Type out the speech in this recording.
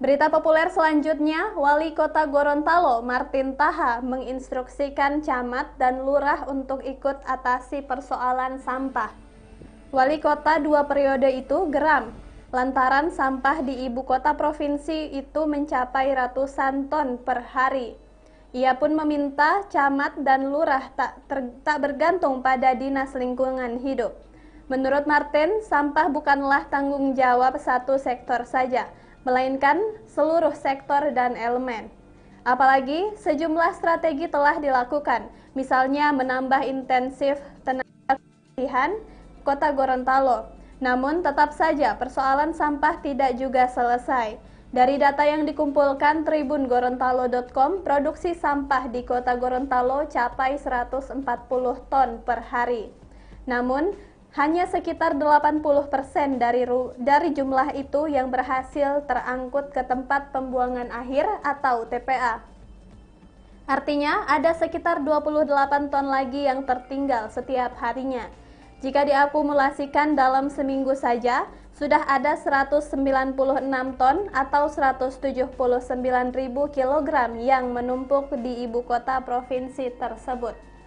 Berita populer selanjutnya, Wali Kota Gorontalo Martin Taha menginstruksikan camat dan lurah untuk ikut atasi persoalan sampah. Wali kota dua periode itu geram lantaran sampah di ibu kota provinsi itu mencapai ratusan ton per hari. Ia pun meminta camat dan lurah tak, ter, tak bergantung pada dinas lingkungan hidup. Menurut Martin, sampah bukanlah tanggung jawab satu sektor saja, melainkan seluruh sektor dan elemen. Apalagi sejumlah strategi telah dilakukan, misalnya menambah intensif tenaga kebersihan Kota Gorontalo. Namun tetap saja persoalan sampah tidak juga selesai. Dari data yang dikumpulkan Tribun Gorontalo.com, produksi sampah di Kota Gorontalo capai 140 ton per hari. Namun, hanya sekitar 80% dari dari jumlah itu yang berhasil terangkut ke tempat pembuangan akhir atau TPA. Artinya, ada sekitar 28 ton lagi yang tertinggal setiap harinya. Jika diakumulasikan dalam seminggu saja, sudah ada 196 ton atau 179.000 kg yang menumpuk di ibu kota provinsi tersebut.